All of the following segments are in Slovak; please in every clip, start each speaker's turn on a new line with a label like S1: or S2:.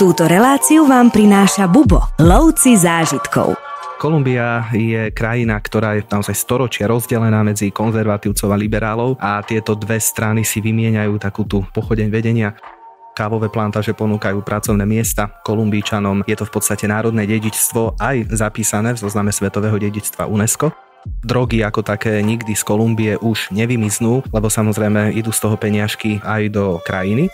S1: Túto reláciu vám prináša Bubo, lovci zážitkov. Kolumbia je krajina, ktorá je naozaj storočia rozdelená medzi konzervatívcov a liberálov a tieto dve strany si vymieňajú takú tú pochodeň vedenia kávové plantáže ponúkajú pracovné miesta kolumbíčanom. Je to v podstate národné dedičstvo, aj zapísané v zozname svetového dedičstva UNESCO. Drogy ako také nikdy z Kolumbie už nevymiznú, lebo samozrejme idú z toho peniažky aj do krajiny.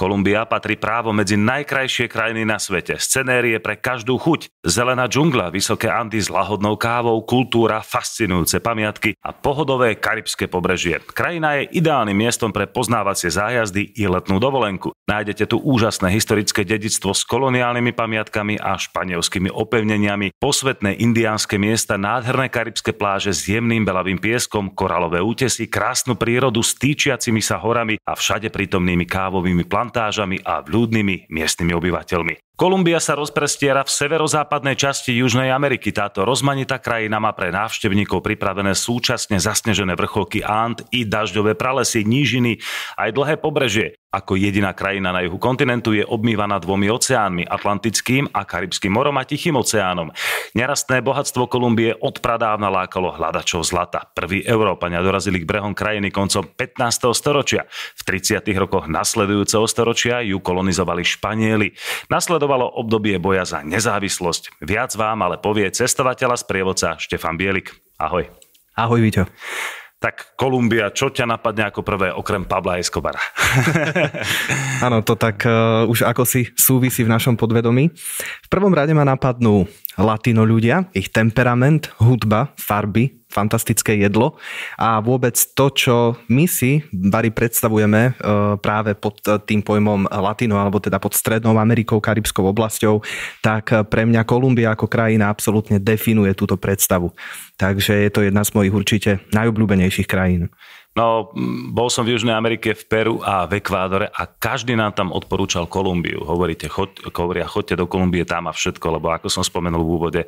S2: Kolumbia patrí právo medzi najkrajšie krajiny na svete. Scenérie pre každú chuť. Zelená džungla, vysoké Andy s lahodnou kávou, kultúra, fascinujúce pamiatky a pohodové karibské pobrežie. Krajina je ideálnym miestom pre poznávacie zájazdy i letnú dovolenku. Nájdete tu úžasné historické dedictvo s koloniálnymi pamiatkami a španielskými opevneniami, posvetné indiánske miesta, nádherné karibské pláže s jemným belavým pieskom, koralové útesy, krásnu prírodu s týčiacimi sa horami a všade prítomnými kávovými plantami plantážami a vľúdnymi miestnymi obyvateľmi. Kolumbia sa rozprestiera v severozápadnej časti Južnej Ameriky. Táto rozmanitá krajina má pre návštevníkov pripravené súčasne zasnežené vrcholky Ant i dažďové pralesy, nížiny aj dlhé pobrežie ako jediná krajina na juhu kontinentu je obmývaná dvomi oceánmi, Atlantickým a Karibským morom a Tichým oceánom. Nerastné bohatstvo Kolumbie odpradávna lákalo hľadačov zlata. Prví Európania dorazili k brehom krajiny koncom 15. storočia. V 30. rokoch nasledujúceho storočia ju kolonizovali Španieli. Nasledovalo obdobie boja za nezávislosť. Viac vám ale povie cestovateľa z prievodca Štefan Bielik. Ahoj. Ahoj, Víťo. Tak Kolumbia, čo ťa napadne ako prvé, okrem Pabla Escobara?
S1: Áno, to tak uh, už ako si súvisí v našom podvedomí. V prvom rade ma napadnú latino ľudia, ich temperament, hudba, farby, fantastické jedlo a vôbec to, čo my si bari predstavujeme e, práve pod e, tým pojmom Latino, alebo teda pod Strednou Amerikou, Karibskou oblasťou, tak e, pre mňa Kolumbia ako krajina absolútne definuje túto predstavu. Takže je to jedna z mojich určite najobľúbenejších krajín.
S2: No, bol som v Južnej Amerike, v Peru a v Ekvádore a každý nám tam odporúčal Kolumbiu. Hovoríte, choď, hovoria, choďte do Kolumbie, tam a všetko, lebo ako som spomenul v úvode,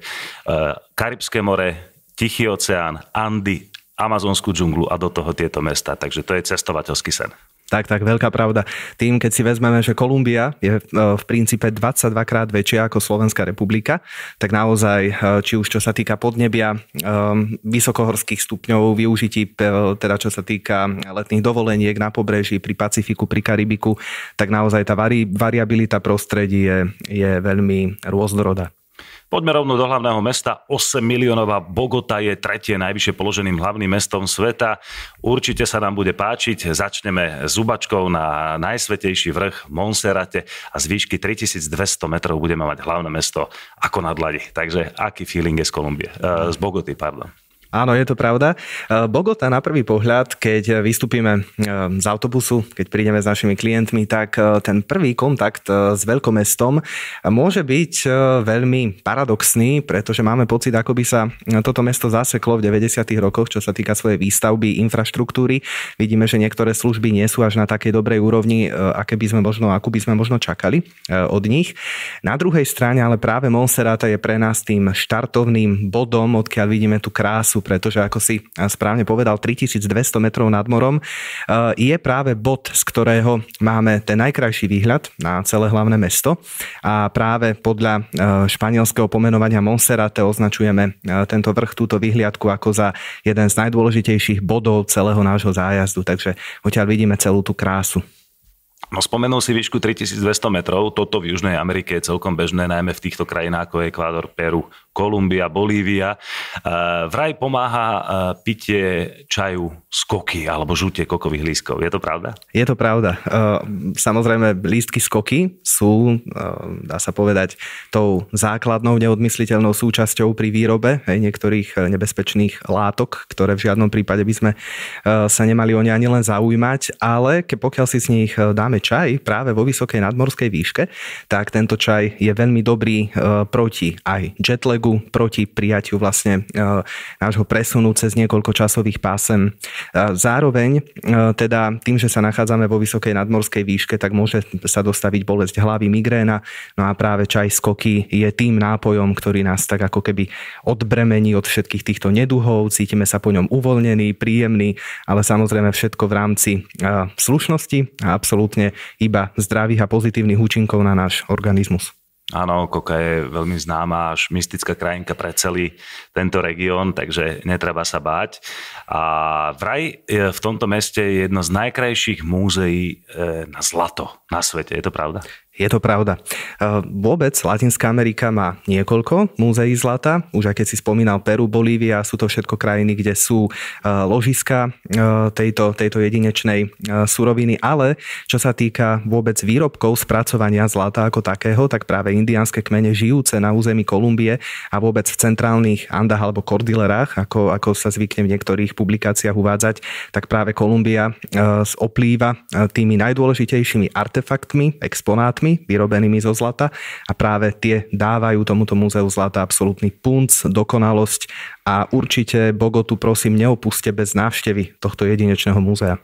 S2: Karibské more, Tichý oceán, Andy, amazonskú džunglu a do toho tieto mesta. Takže to je cestovateľský sen.
S1: Tak, tak, veľká pravda. Tým, keď si vezmeme, že Kolumbia je e, v princípe 22 krát väčšia ako Slovenská republika, tak naozaj, e, či už čo sa týka podnebia, e, vysokohorských stupňov, využití, teda čo sa týka letných dovoleniek na pobreží, pri Pacifiku, pri Karibiku, tak naozaj tá vari, variabilita prostredí je, je veľmi rôznorodá.
S2: Poďme rovno do hlavného mesta. 8 miliónová Bogota je tretie najvyššie položeným hlavným mestom sveta. Určite sa nám bude páčiť. Začneme zubačkou na najsvetejší vrch Monserrate a z výšky 3200 metrov budeme mať hlavné mesto ako na dlani. Takže aký feeling je z Kolumbie? Eh, z Bogoty, pardon.
S1: Áno, je to pravda. E, Bogota na prvý pohľad, keď vystúpime e, z autobusu, keď prídeme s našimi klientmi, tak e, ten prvý kontakt s veľkomestom môže byť veľmi paradoxný, pretože máme pocit, ako by sa toto mesto zaseklo v 90. rokoch, čo sa týka svojej výstavby, infraštruktúry. Vidíme, že niektoré služby nie sú až na takej dobrej úrovni, aké by sme možno, akú by sme možno čakali od nich. Na druhej strane ale práve Monserrata je pre nás tým štartovným bodom, odkiaľ vidíme tú krásu pretože ako si správne povedal, 3200 metrov nad morom eh, je práve bod, z ktorého máme ten najkrajší výhľad na celé hlavné mesto a práve podľa eh, španielského pomenovania Monserrate označujeme eh, tento vrch, túto vyhliadku ako za jeden z najdôležitejších bodov celého nášho zájazdu, takže odtiaľ vidíme celú tú
S2: krásu. No spomenul si výšku 3200 metrov, toto v Južnej Amerike je celkom bežné, najmä v týchto krajinách ako Ekvádor, Peru, Kolumbia, Bolívia. E, vraj pomáha e, pitie čaju z koky alebo žutie kokových lístkov. Je to pravda? Je
S1: to pravda. E, samozrejme, lístky z koky sú, dá sa povedať, tou základnou neodmysliteľnou súčasťou pri výrobe niektorých nebezpečných látok, ktoré v žiadnom prípade by sme sa nemali o ne ani len zaujímať, ale pokiaľ si z nich dáme čaj práve vo vysokej nadmorskej výške, tak tento čaj je veľmi dobrý e, proti aj jetlagu, proti prijatiu vlastne e, nášho presunu cez niekoľko časových pásem. E, zároveň teda tým, že sa nachádzame vo vysokej nadmorskej výške, tak môže sa dostaviť bolesť hlavy, migréna, no a práve čaj skoky je tým nápojom, ktorý nás tak ako keby odbremení od všetkých týchto neduhov, cítime sa po ňom uvoľnení, príjemný, ale samozrejme všetko v rámci slušnosti a absolútne iba zdravých a pozitívnych účinkov na náš organizmus.
S2: Áno, koka je veľmi známa až mystická krajinka pre celý tento región, takže netreba sa báť. A vraj e, v tomto meste je jedno z najkrajších múzeí e, na zlato na svete, je to pravda? Je to
S1: pravda. E, vôbec Latinská Amerika má niekoľko múzeí zlata. Už aj keď si spomínal Peru, Bolívia, sú to všetko krajiny, kde sú e, ložiska e, tejto, tejto jedinečnej suroviny. Ale čo sa týka vôbec výrobkov spracovania zlata ako takého, tak práve indiánske kmene žijúce na území Kolumbie a vôbec v centrálnych Andách alebo Kordilerách, ako, ako sa zvykne v niektorých publikáciách uvádzať, tak práve Kolumbia oplýva tými najdôležitejšími artefaktmi, exponátmi vyrobenými zo zlata a práve tie dávajú tomuto múzeu zlata absolútny punc, dokonalosť a určite Bogotu prosím neopuste bez návštevy tohto jedinečného múzea.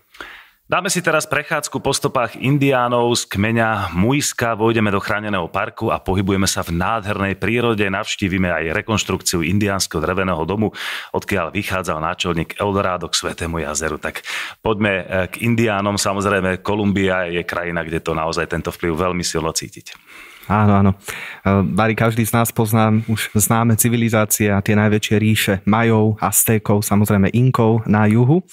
S2: Dáme si teraz prechádzku po stopách indiánov z kmeňa Mujska, vojdeme do chráneného parku a pohybujeme sa v nádhernej prírode. Navštívime aj rekonštrukciu indiánskeho dreveného domu, odkiaľ vychádzal náčelník Eldorado k Svetému jazeru. Tak poďme eh, k indiánom. Samozrejme, Kolumbia je krajina, kde to naozaj tento vplyv veľmi silno cítiť.
S1: Áno, áno. E, Bari, každý z nás pozná už známe civilizácie a tie najväčšie ríše Majov, Aztékov, samozrejme Inkov na juhu. E,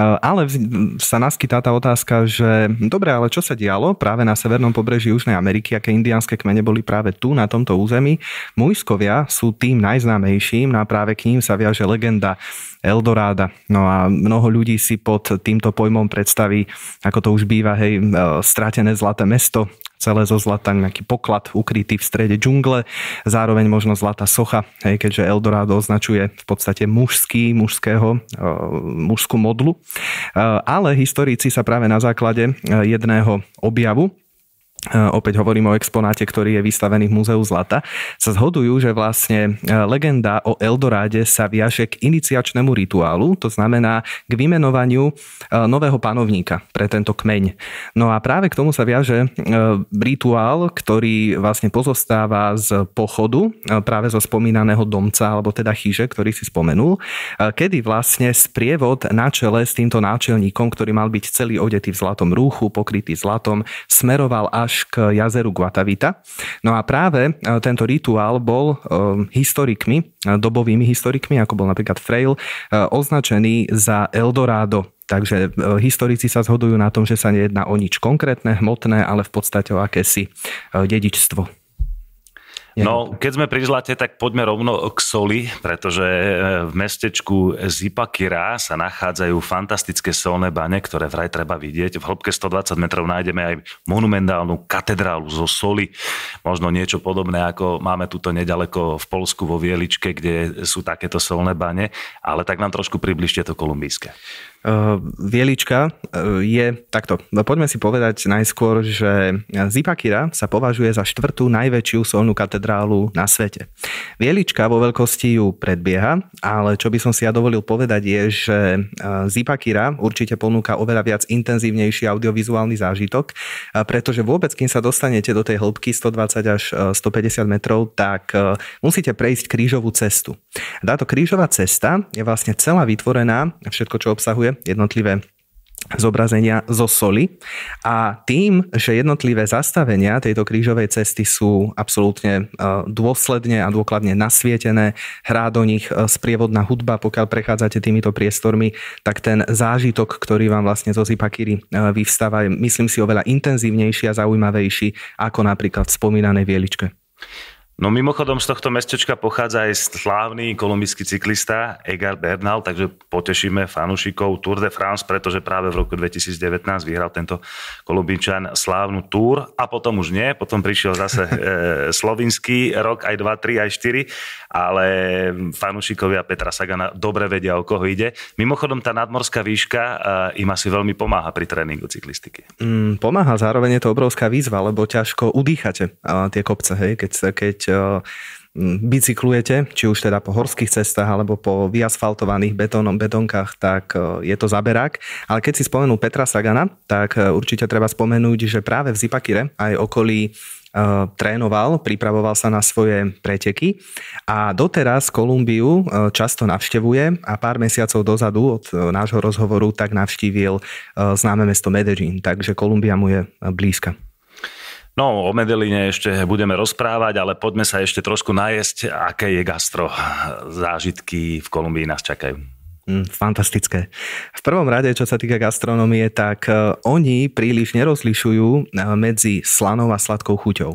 S1: ale sa naskytá tá otázka, že dobre, ale čo sa dialo práve na severnom pobreží Južnej Ameriky, aké indiánske kmene boli práve tu, na tomto území. Mujskovia sú tým najznámejším, no a práve k ním sa viaže legenda Eldoráda. No a mnoho ľudí si pod týmto pojmom predstaví, ako to už býva, hej, e, stratené zlaté mesto, celé zo zlata, nejaký poklad ukrytý v strede džungle, zároveň možno zlatá socha, hej, keďže Eldorado označuje v podstate mužský, mužského, e, mužskú modlu. E, ale historici sa práve na základe e, jedného objavu E, opäť hovorím o exponáte, ktorý je vystavený v Múzeu Zlata, sa zhodujú, že vlastne e, legenda o Eldoráde sa viaže k iniciačnému rituálu, to znamená k vymenovaniu e, nového panovníka pre tento kmeň. No a práve k tomu sa viaže rituál, ktorý vlastne pozostáva z pochodu práve zo spomínaného domca, alebo teda chyže, ktorý si spomenul, kedy vlastne sprievod na čele s týmto náčelníkom, ktorý mal byť celý odetý v zlatom rúchu, pokrytý zlatom, smeroval až až k jazeru Guatavita. No a práve e, tento rituál bol e, historikmi, e, dobovými historikmi, ako bol napríklad Frail, označený za Eldorado Takže historici sa zhodujú na tom, že sa nejedná o nič konkrétne, hmotné, ale v podstate o akési dedičstvo.
S2: No, keď sme pri zlate, tak poďme rovno k soli, pretože e, v mestečku Zipakira sa nachádzajú fantastické solné bane, ktoré vraj treba vidieť. V hĺbke 120 metrov nájdeme aj monumentálnu katedrálu zo soli, možno niečo podobné, ako máme tuto nedaleko v Polsku vo Vieličke, kde sú takéto solné bane, ale tak nám trošku približte to kolumbijské. Eh, vielička eh, je takto. No, poďme
S1: si povedať najskôr, že Zipakira sa považuje za štvrtú najväčšiu solnú katedrálu na svete. Vielička vo veľkosti ju predbieha, ale čo by som si ja dovolil povedať je, že eh, Zipakira určite ponúka oveľa viac intenzívnejší audiovizuálny zážitok, pretože vôbec, kým sa dostanete do tej hĺbky 120 až 150 metrov, tak musíte prejsť krížovú cestu táto krížová cesta je vlastne celá vytvorená, všetko, čo obsahuje jednotlivé zobrazenia zo soli a tým, že jednotlivé zastavenia tejto krížovej cesty sú absolútne e, dôsledne a dôkladne nasvietené, hrá do nich e, sprievodná hudba, pokiaľ prechádzate týmito priestormi, tak ten zážitok, ktorý vám vlastne zo Zipakiri e, vyvstáva, je myslím si oveľa intenzívnejší a zaujímavejší ako napríklad v spomínanej vieličke.
S2: No mimochodom z tohto mestečka pochádza aj slávny kolumbijský cyklista Egar Bernal, takže potešíme fanúšikov Tour de France, pretože práve v roku 2019 vyhral tento kolumbičan slávnu Tour a potom už nie, potom prišiel zase e, slovinský rok aj 2, 3, aj 4, ale fanúšikovia Petra Sagana dobre vedia, o koho ide. Mimochodom tá nadmorská výška e, im asi veľmi pomáha pri tréningu cyklistiky.
S1: Mm, pomáha, zároveň je to obrovská výzva, lebo ťažko udýchate a tie kopce, hej, keď, keď bicyklujete, či už teda po horských cestách alebo po vyasfaltovaných betónom, betonkách, tak je to zaberák. Ale keď si spomenul Petra Sagana, tak e, určite treba spomenúť, že práve v Zipakire aj okolí e, trénoval, pripravoval sa na svoje preteky a doteraz Kolumbiu e, často navštevuje a pár mesiacov dozadu od nášho rozhovoru tak navštívil známe mesto Medellín, takže Kolumbia mu je blízka.
S2: No, o Medeline ešte budeme rozprávať, ale poďme sa ešte trošku najesť, aké je gastro. Zážitky v Kolumbii nás čakajú.
S1: Mm, fantastické. V prvom rade, čo sa týka gastronomie, tak e, oni príliš nerozlišujú e, medzi slanou a sladkou chuťou.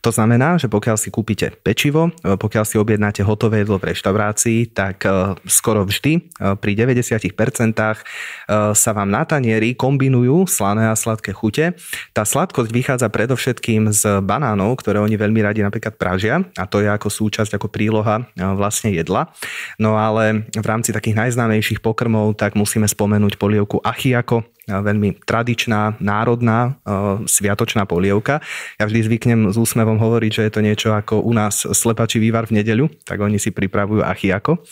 S1: To znamená, že pokiaľ si kúpite pečivo, e, pokiaľ si objednáte hotové jedlo v reštaurácii, tak skoro vždy pri 90% sa vám na tanieri kombinujú slané a sladké chute. Tá sladkosť vychádza predovšetkým z banánov, ktoré oni veľmi radi napríklad pražia a to je ako súčasť, ako príloha vlastne jedla. No ale v rámci takých najznámejších najznámejších pokrmov, tak musíme spomenúť polievku achiako, veľmi tradičná, národná, e, sviatočná polievka. Ja vždy zvyknem s úsmevom hovoriť, že je to niečo ako u nás slepačí vývar v nedeľu, tak oni si pripravujú achiako.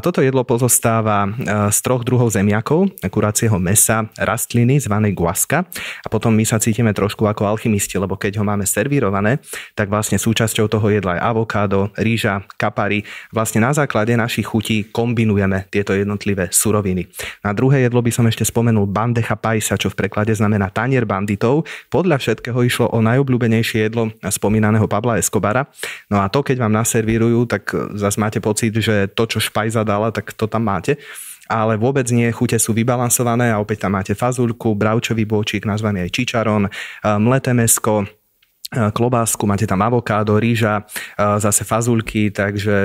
S1: Toto jedlo pozostáva e, z troch druhov zemiakov, kuracieho mesa, rastliny zvanej guaska a potom my sa cítime trošku ako alchymisti, lebo keď ho máme servírované, tak vlastne súčasťou toho jedla je avokádo, rýža, kapary. Vlastne na základe našich chutí kombinujeme tieto jednotlivé suroviny. Na druhé jedlo by som ešte spomenul bande Orecha Paisa, čo v preklade znamená tanier banditov, podľa všetkého išlo o najobľúbenejšie jedlo spomínaného Pabla Escobara. No a to, keď vám naservírujú, tak e, zase máte pocit, že to, čo Špajza dala, tak to tam máte ale vôbec nie, chute sú vybalansované a opäť tam máte fazulku, bravčový bočík, nazvaný aj čičaron, e, mleté mesko, e, klobásku, máte tam avokádo, rýža, zase fazulky, takže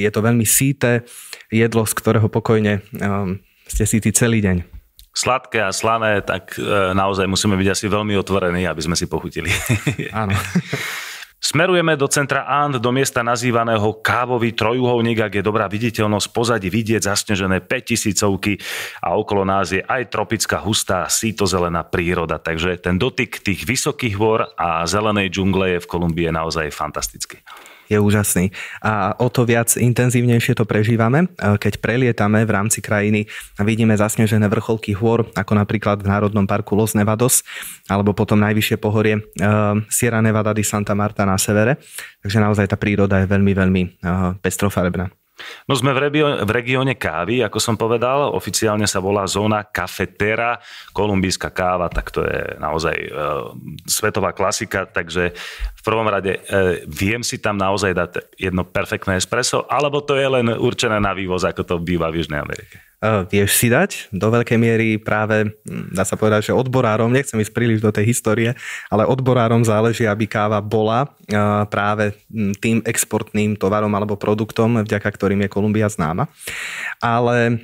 S1: je to veľmi síte jedlo, z ktorého pokojne ste síti celý deň
S2: sladké a slané, tak e, naozaj musíme byť asi veľmi otvorení, aby sme si pochutili. Áno. Smerujeme do centra And, do miesta nazývaného Kávový trojuholník, ak je dobrá viditeľnosť, pozadí vidieť zasnežené 5000 a okolo nás je aj tropická hustá sítozelená príroda, takže ten dotyk tých vysokých hôr a zelenej džungle je v Kolumbii naozaj fantastický
S1: je úžasný. A o to viac intenzívnejšie to prežívame, e, keď prelietame v rámci krajiny a vidíme zasnežené vrcholky hôr, ako napríklad v Národnom parku Los Nevados, alebo potom najvyššie pohorie e, Sierra Nevada di Santa Marta na severe. Takže naozaj tá príroda je veľmi, veľmi e, pestrofarebná.
S2: No sme v, regióne kávy, ako som povedal, oficiálne sa volá zóna kafetera, kolumbijská káva, tak to je naozaj e, svetová klasika, takže v prvom rade e, viem si tam naozaj dať jedno perfektné espresso, alebo to je len určené na vývoz, ako to býva v Južnej Amerike.
S1: E, vieš si dať do veľkej miery práve, hm, dá sa povedať, že odborárom, nechcem ísť príliš do tej histórie, ale odborárom záleží, aby káva bola e, práve hm, tým exportným tovarom alebo produktom, vďaka ktorým je Kolumbia známa. Ale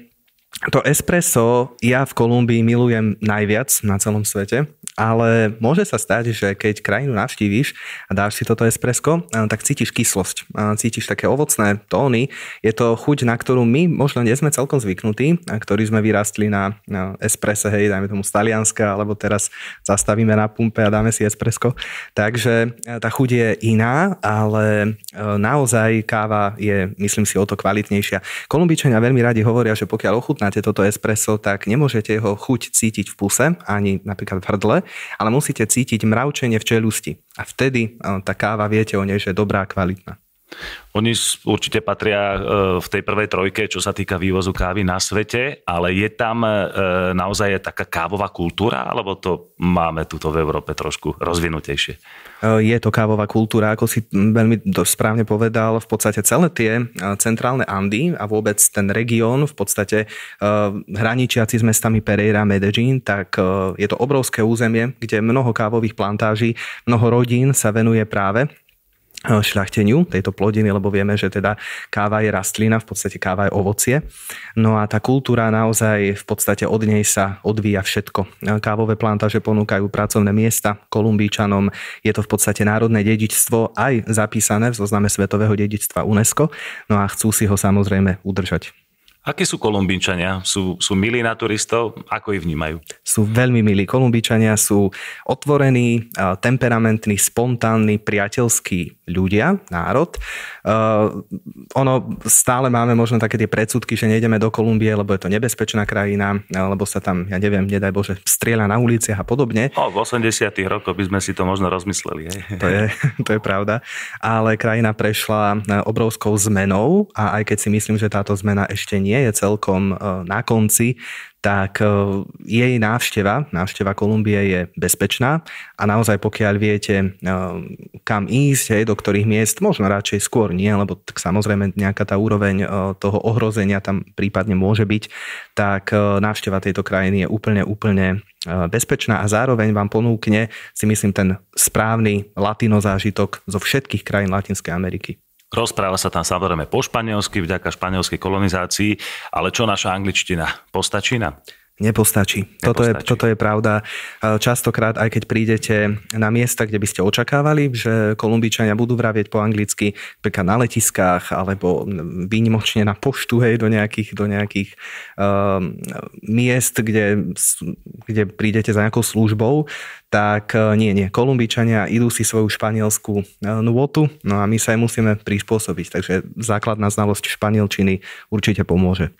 S1: to espresso ja v Kolumbii milujem najviac na celom svete, ale môže sa stať, že keď krajinu navštívíš a dáš si toto espresso, eh, tak cítiš kyslosť, eh, cítiš také ovocné tóny. Je to chuť, na ktorú my možno nie sme celkom zvyknutí, a eh, ktorí sme vyrástli na, na espresse, hej, dajme tomu z Talianska, alebo teraz zastavíme na pumpe a dáme si espresso. Takže tá chuť je iná, ale naozaj káva je, myslím si, o to kvalitnejšia. Kolumbičania veľmi radi hovoria, že pokiaľ ochutná ochutnáte toto espresso, tak nemôžete jeho chuť cítiť v puse, ani napríklad v hrdle, ale musíte cítiť mravčenie v čelusti. A vtedy eh, tá káva viete o nej, že je dobrá a kvalitná.
S2: Oni určite patria e, v tej prvej trojke, čo sa týka vývozu kávy na svete, ale je tam e, naozaj taká kávová kultúra, alebo to máme tuto v Európe trošku rozvinutejšie? E,
S1: je to kávová kultúra, ako si veľmi správne povedal, v podstate celé tie centrálne Andy a vôbec ten región, v podstate hraničiaci s mestami Pereira, Medellín, tak je to obrovské územie, kde mnoho kávových plantáží, mnoho rodín sa venuje práve Eh, šľachteniu tejto plodiny, lebo vieme, že teda káva je rastlina, v podstate káva je ovocie. No a tá kultúra naozaj v podstate od nej sa odvíja všetko. Eh, kávové plantáže ponúkajú pracovné miesta kolumbíčanom, je to v podstate národné dedičstvo aj zapísané v zozname svetového dedičstva UNESCO, no a chcú si ho samozrejme udržať.
S2: Aké sú Kolumbínčania? Sú, sú milí na turistov? Ako ich vnímajú? Sú
S1: veľmi milí. Kolumbíčania sú otvorení, e, temperamentní, spontánni, priateľskí ľudia, národ. Uh, ono stále máme možno také tie predsudky, že nejdeme do Kolumbie, lebo je to nebezpečná krajina, e, lebo sa tam, ja neviem, nedaj Bože, strieľa na uliciach a
S2: podobne. No, v 80 rokoch by sme si to možno rozmysleli. Hej. To, je,
S1: to je pravda. Ale krajina prešla obrovskou zmenou a aj keď si myslím, že táto zmena ešte nie nie je celkom e, na konci, tak e, jej návšteva, návšteva Kolumbie je bezpečná a naozaj pokiaľ viete e, kam ísť, hej, do ktorých miest, možno radšej skôr nie, lebo tak samozrejme nejaká tá úroveň toho ohrozenia tam prípadne môže byť, tak návšteva tejto krajiny je úplne, úplne bezpečná a zároveň vám ponúkne si myslím ten správny latino zážitok zo všetkých krajín Latinskej Ameriky.
S2: Rozpráva sa tam samozrejme po španielsky, vďaka španielskej kolonizácii, ale čo naša angličtina? Postačí nám?
S1: Nepostačí. Nepostačí. Toto, je, toto je pravda. Častokrát, aj keď prídete na miesta, kde by ste očakávali, že Kolumbičania budú vravieť po anglicky, napríklad na letiskách, alebo výnimočne na poštu, hej, do nejakých, do nejakých um, miest, kde, kde prídete za nejakou službou, tak e, nie, nie. Kolumbičania idú si svoju španielskú e, nuotu, no a my sa aj musíme prispôsobiť. Takže základná znalosť španielčiny určite pomôže.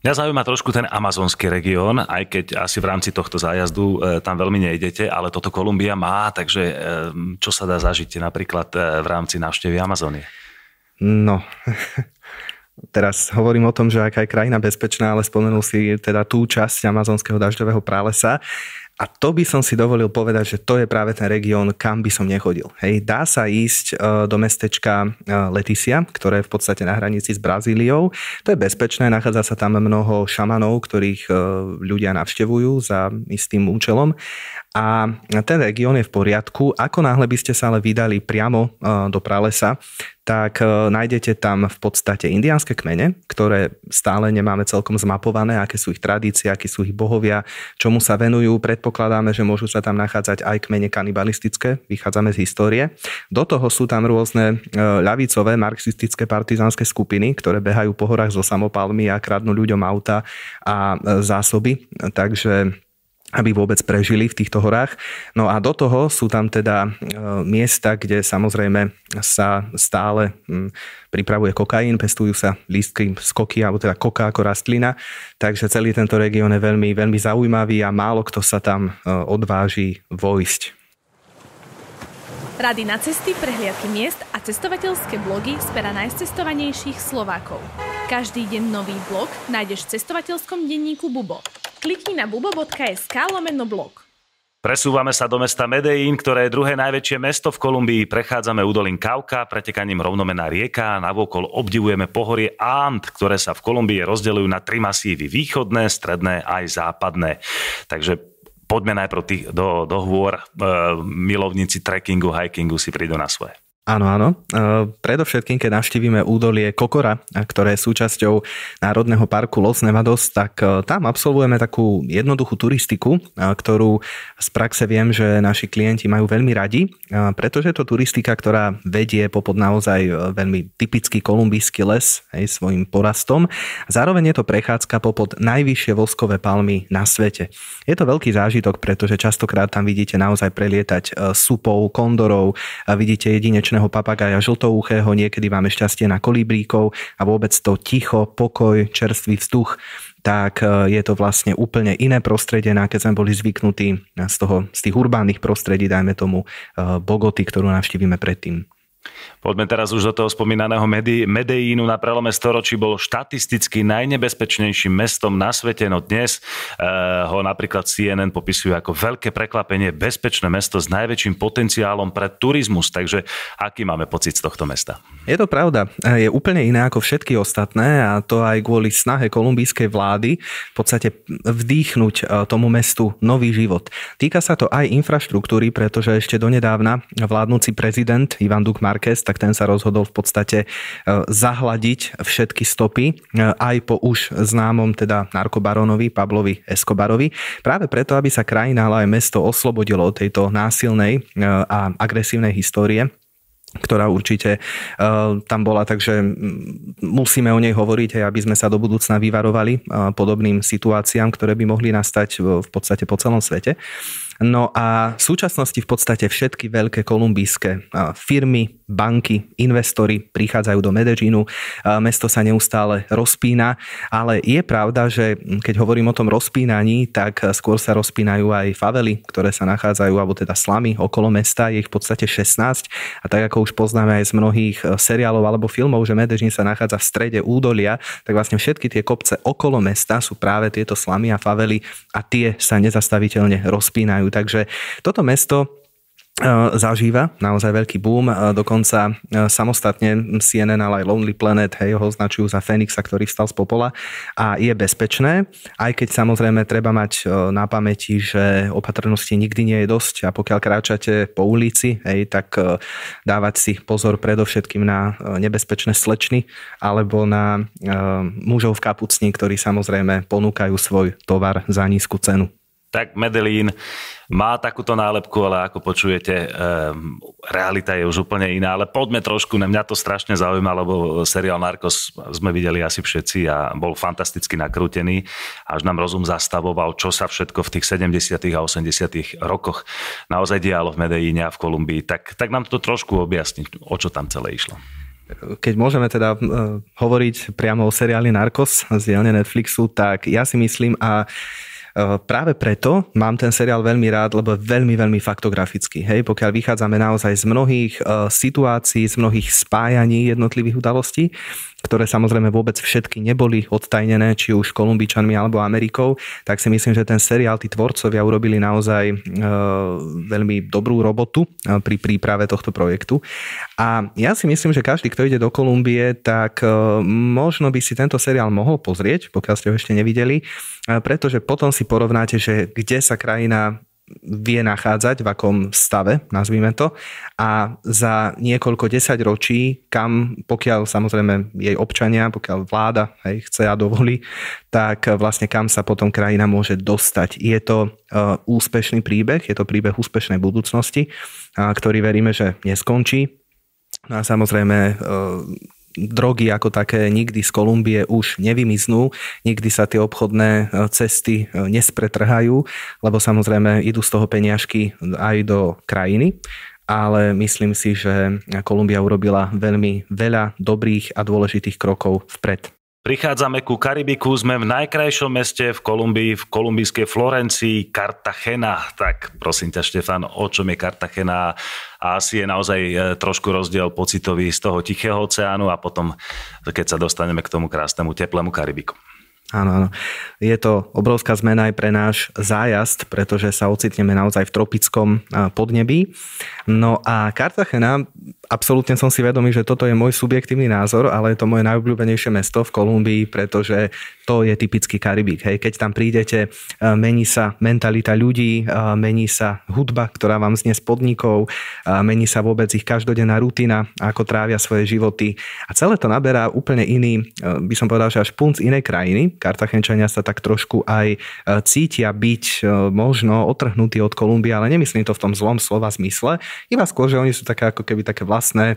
S2: Mňa zaujíma trošku ten amazonský región, aj keď asi v rámci tohto zájazdu e, tam veľmi nejdete, ale toto Kolumbia má, takže e, čo sa dá zažiť napríklad e, v rámci návštevy Amazonie?
S1: No, teraz hovorím o tom, že aká je krajina bezpečná, ale spomenul si teda tú časť amazonského dažďového pralesa a to by som si dovolil povedať, že to je práve ten región, kam by som nechodil. Hej, dá sa ísť e, do mestečka e, Leticia, ktoré je v podstate na hranici s Brazíliou. To je bezpečné, nachádza sa tam mnoho šamanov, ktorých e, ľudia navštevujú za istým účelom. A ten región je v poriadku. Ako náhle by ste sa ale vydali priamo do pralesa, tak nájdete tam v podstate indiánske kmene, ktoré stále nemáme celkom zmapované, aké sú ich tradície, akí sú ich bohovia, čomu sa venujú. Predpok- predpokladáme, že môžu sa tam nachádzať aj kmene kanibalistické, vychádzame z histórie. Do toho sú tam rôzne e, ľavicové, marxistické, partizánske skupiny, ktoré behajú po horách so samopalmi a kradnú ľuďom auta a e, zásoby. Takže aby vôbec prežili v týchto horách. No a do toho sú tam teda e, miesta, kde samozrejme sa stále mm, pripravuje kokain, pestujú sa lístky z koky, alebo teda koka ako rastlina. Takže celý tento región je veľmi, veľmi zaujímavý a málo kto sa tam e, odváži vojsť. Rady na cesty, prehliadky miest a cestovateľské blogy spera najcestovanejších Slovákov. Každý deň nový blog nájdeš v cestovateľskom denníku Bubo. Klikni na bubo.sk lomeno blog.
S2: Presúvame sa do mesta Medellín, ktoré je druhé najväčšie mesto v Kolumbii. Prechádzame údolím Kauka, pretekaním rovnomená rieka, navokol obdivujeme pohorie Ant, ktoré sa v Kolumbii rozdeľujú na tri masívy, východné, stredné aj západné. Takže poďme najprv tých, do, do hôr, e, milovníci trekkingu, hikingu si prídu na svoje.
S1: Áno, áno. E, predovšetkým, keď navštívime údolie Kokora, ktoré je súčasťou Národného parku Los Nevados, tak e, tam absolvujeme takú jednoduchú turistiku, e, ktorú z praxe viem, že naši klienti majú veľmi radi, pretože je to turistika, ktorá vedie popod naozaj veľmi typický kolumbijský les aj svojim porastom. Zároveň je to prechádzka popod najvyššie voskové palmy na svete. Je to veľký zážitok, pretože častokrát tam vidíte naozaj prelietať supov, kondorov, vidíte jedinečné vianočného papagaja žltouchého, niekedy máme šťastie na kolibríkov a vôbec to ticho, pokoj, čerstvý vzduch tak e, je to vlastne úplne iné prostredie, na keď sme boli zvyknutí z, toho, z tých urbánnych prostredí, dajme tomu e, Bogoty, ktorú navštívime predtým.
S2: Poďme teraz už do toho spomínaného Medeínu. Na prelome storočí bol štatisticky najnebezpečnejším mestom na svete, no dnes e, ho napríklad CNN popisujú ako veľké prekvapenie, bezpečné mesto s najväčším potenciálom pre turizmus. Takže aký máme pocit z tohto mesta?
S1: Je to pravda. Eh, je úplne iné ako všetky ostatné a to aj kvôli snahe kolumbijskej vlády v podstate vdýchnuť eh, tomu mestu nový život. Týka sa to aj infraštruktúry, pretože ešte donedávna vládnúci prezident Ivan Dukma Marquez, tak ten sa rozhodol v podstate e, zahladiť všetky stopy e, aj po už známom teda narkobaronovi Pablovi Escobarovi. Práve preto, aby sa krajina, ale aj mesto oslobodilo od tejto násilnej e, a agresívnej histórie ktorá určite uh, tam bola, takže musíme o nej hovoriť, aj aby sme sa do budúcna vyvarovali uh, podobným situáciám, ktoré by mohli nastať v, v podstate po celom svete. Uh, No a v súčasnosti v podstate všetky veľké kolumbijské firmy, banky, investori prichádzajú do Medellínu. Mesto sa neustále rozpína, ale je pravda, že keď hovorím o tom rozpínaní, tak skôr sa rozpínajú aj favely, ktoré sa nachádzajú, alebo teda slamy okolo mesta, je ich v podstate 16 a tak ako už poznáme aj z mnohých e, seriálov alebo filmov, že Medellín sa nachádza v strede údolia, tak vlastne všetky tie kopce okolo mesta sú práve tieto slamy a favely a tie sa nezastaviteľne rozpínajú Takže toto mesto e, zažíva naozaj veľký boom. E, dokonca e, samostatne CNN, ale aj Lonely Planet hej, ho označujú za Fenixa, ktorý vstal z popola a je bezpečné, aj keď samozrejme treba mať na pamäti, že opatrnosti nikdy nie je dosť a pokiaľ kráčate po ulici, hej, tak dávať si pozor predovšetkým na nebezpečné slečny alebo na mužov v kapucni, ktorí samozrejme ponúkajú svoj tovar za nízku cenu
S2: tak Medellín má takúto nálepku, ale ako počujete, um, realita je už úplne iná. Ale poďme trošku, na mňa to strašne zaujíma, lebo seriál Narcos sme videli asi všetci a bol fantasticky nakrútený. Až nám rozum zastavoval, čo sa všetko v tých 70. a 80. rokoch naozaj dialo v Medellíne a v Kolumbii. Tak, tak nám to trošku objasniť, o čo tam celé išlo
S1: keď môžeme teda eh, hovoriť priamo o seriáli Narcos z dielne Netflixu, tak ja si myslím a Eh, práve preto mám ten seriál veľmi rád, lebo je veľmi, veľmi faktografický. Hej? Pokiaľ vychádzame naozaj z mnohých eh, situácií, z mnohých spájaní jednotlivých udalostí ktoré samozrejme vôbec všetky neboli odtajnené, či už Kolumbičanmi alebo Amerikou, tak si myslím, že ten seriál, tí tvorcovia urobili naozaj e, veľmi dobrú robotu e, pri príprave tohto projektu. A ja si myslím, že každý, kto ide do Kolumbie, tak e, možno by si tento seriál mohol pozrieť, pokiaľ ste ho ešte nevideli, e, pretože potom si porovnáte, že kde sa krajina vie nachádzať, v akom stave, nazvime to, a za niekoľko desať ročí, kam pokiaľ samozrejme jej občania, pokiaľ vláda hej, chce a dovolí, tak vlastne kam sa potom krajina môže dostať. Je to uh, úspešný príbeh, je to príbeh úspešnej budúcnosti, uh, ktorý veríme, že neskončí. No a samozrejme uh, drogy ako také nikdy z Kolumbie už nevymiznú, nikdy sa tie obchodné e, cesty e, nespretrhajú, lebo samozrejme idú z toho peniažky aj do krajiny ale myslím si, že Kolumbia urobila veľmi veľa dobrých a dôležitých krokov vpred.
S2: Prichádzame ku Karibiku, sme v najkrajšom meste v Kolumbii, v kolumbijskej Florencii, Cartagena. Tak prosím ťa, Štefan, o čom je Cartagena? A asi je naozaj e, trošku rozdiel pocitový z toho Tichého oceánu a potom, keď sa dostaneme k tomu krásnemu, teplému Karibiku. Áno, áno.
S1: Je to obrovská zmena aj pre náš zájazd, pretože sa ocitneme naozaj v tropickom podnebí. No a Cartagena, absolútne som si vedomý, že toto je môj subjektívny názor, ale je to moje najobľúbenejšie mesto v Kolumbii, pretože to je typický Karibik. Hej. Keď tam prídete, e, mení sa mentalita ľudí, e, mení sa hudba, ktorá vám znie z podnikov, mení sa vôbec ich každodenná rutina, ako trávia svoje životy. A celé to naberá úplne iný, e, by som povedal, že až punc inej krajiny. Kartachenčania sa tak trošku aj e, cítia byť e, možno otrhnutí od Kolumbie, ale nemyslím to v tom zlom slova zmysle, iba skôr, že oni sú také ako keby také vlastné e,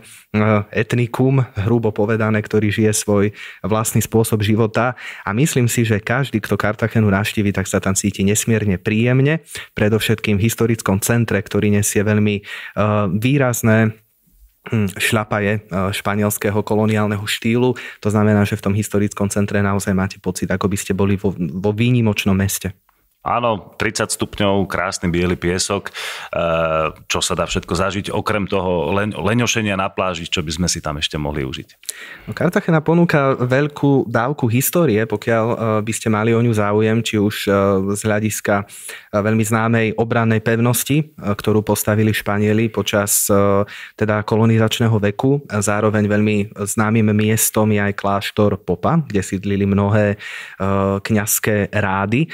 S1: etnikum, hrubo povedané, ktorý žije svoj vlastný spôsob života a myslím si, že každý, kto Kartachenu navštívi, tak sa tam cíti nesmierne príjemne, predovšetkým v historickom centre, ktorý nesie veľmi výrazné Hm, šľapaje e, španielského koloniálneho štýlu. To znamená, že v tom historickom centre naozaj máte pocit, ako by ste boli vo, vo výnimočnom meste.
S2: Áno, 30 stupňov, krásny biely piesok, e, čo sa dá všetko zažiť, okrem toho len, leňošenia na pláži, čo by sme si tam ešte mohli užiť.
S1: No, Kartachena ponúka veľkú dávku histórie, pokiaľ e, by ste mali o ňu záujem, či už e, z hľadiska veľmi známej obrannej pevnosti, ktorú postavili Španieli počas teda kolonizačného veku. Zároveň veľmi známym miestom je aj kláštor Popa, kde sídlili mnohé kňazské rády.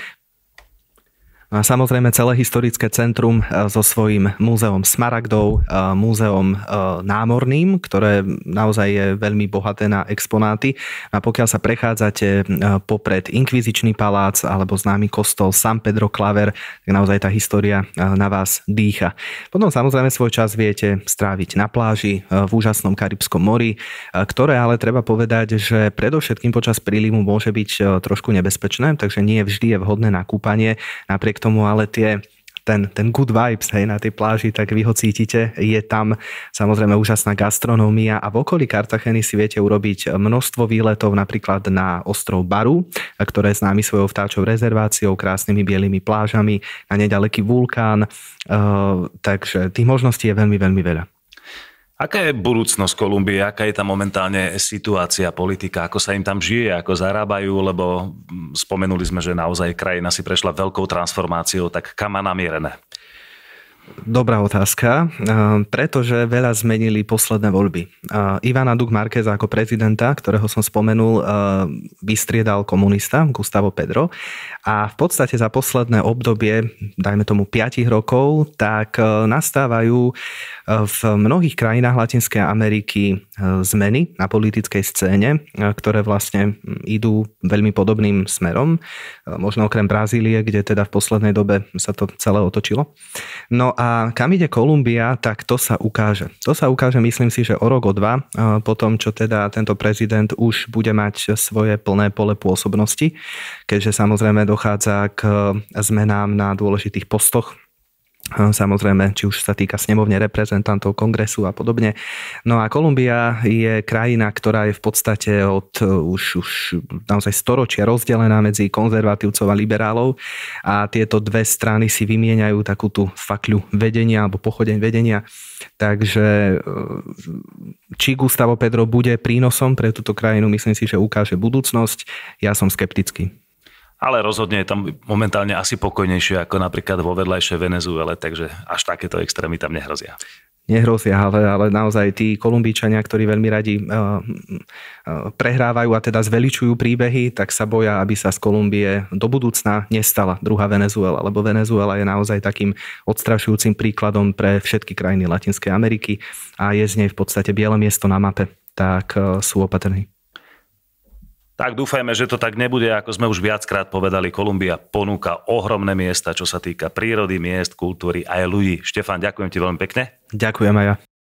S1: No a samozrejme celé historické centrum e, so svojím múzeom Smaragdov, e, múzeom e, námorným, ktoré naozaj je veľmi bohaté na exponáty. A pokiaľ sa prechádzate popred Inkvizičný palác alebo známy kostol San Pedro Claver, tak naozaj tá história na vás dýcha. Potom samozrejme svoj čas viete stráviť na pláži v úžasnom Karibskom mori, ktoré ale treba povedať, že predovšetkým počas prílivu môže byť trošku nebezpečné, takže nie vždy je vhodné na kúpanie, napriek tomu ale tie ten, ten good vibes hej, na tej pláži, tak vy ho cítite. Je tam samozrejme úžasná gastronómia a v okolí Kartacheny si viete urobiť množstvo výletov napríklad na ostrov Baru, ktoré je známy svojou vtáčou rezerváciou, krásnymi bielými plážami, na nedaleký vulkán. E, takže tých možností je veľmi, veľmi veľa.
S2: Aká je budúcnosť Kolumbie? Aká je tam momentálne situácia, politika? Ako sa im tam žije? Ako zarábajú? Lebo mm, spomenuli sme, že naozaj krajina si prešla veľkou transformáciou. Tak kam má namierené?
S1: Dobrá otázka, ehm, pretože veľa zmenili posledné voľby. Ehm, Ivana Duk Marquez ako prezidenta, ktorého som spomenul, ehm, vystriedal komunista Gustavo Pedro a v podstate za posledné obdobie, dajme tomu 5 rokov, tak nastávajú v mnohých krajinách Latinskej Ameriky zmeny na politickej scéne, ktoré vlastne idú veľmi podobným smerom, možno okrem Brazílie, kde teda v poslednej dobe sa to celé otočilo. No a kam ide Kolumbia, tak to sa ukáže. To sa ukáže, myslím si, že o rok, o dva, po tom, čo teda tento prezident už bude mať svoje plné pole pôsobnosti, keďže samozrejme dochádza k zmenám na dôležitých postoch samozrejme, či už sa týka snemovne reprezentantov kongresu a podobne. No a Kolumbia je krajina, ktorá je v podstate od e, už, už naozaj storočia rozdelená medzi konzervatívcov a liberálov a tieto dve strany si vymieňajú takú tú fakľu vedenia alebo pochodeň vedenia. Takže e, či Gustavo Pedro bude prínosom pre túto krajinu, myslím si, že ukáže budúcnosť. Ja som skeptický
S2: ale rozhodne je tam momentálne asi pokojnejšie ako napríklad vo vedľajšej Venezuele, takže až takéto extrémy tam nehrozia
S1: nehrozia, ale, ale naozaj tí kolumbíčania, ktorí veľmi radi uh, uh, prehrávajú a teda zveličujú príbehy, tak sa boja, aby sa z Kolumbie do budúcna nestala druhá Venezuela, lebo Venezuela je naozaj takým odstrašujúcim príkladom pre všetky krajiny Latinskej Ameriky a je z nej v podstate biele miesto na mape, tak uh, sú opatrní.
S2: Tak dúfajme, že to tak nebude, ako sme už viackrát povedali, Kolumbia ponúka ohromné miesta, čo sa týka prírody, miest, kultúry a aj ľudí. Štefan, ďakujem ti veľmi pekne.
S1: Ďakujem aj ja.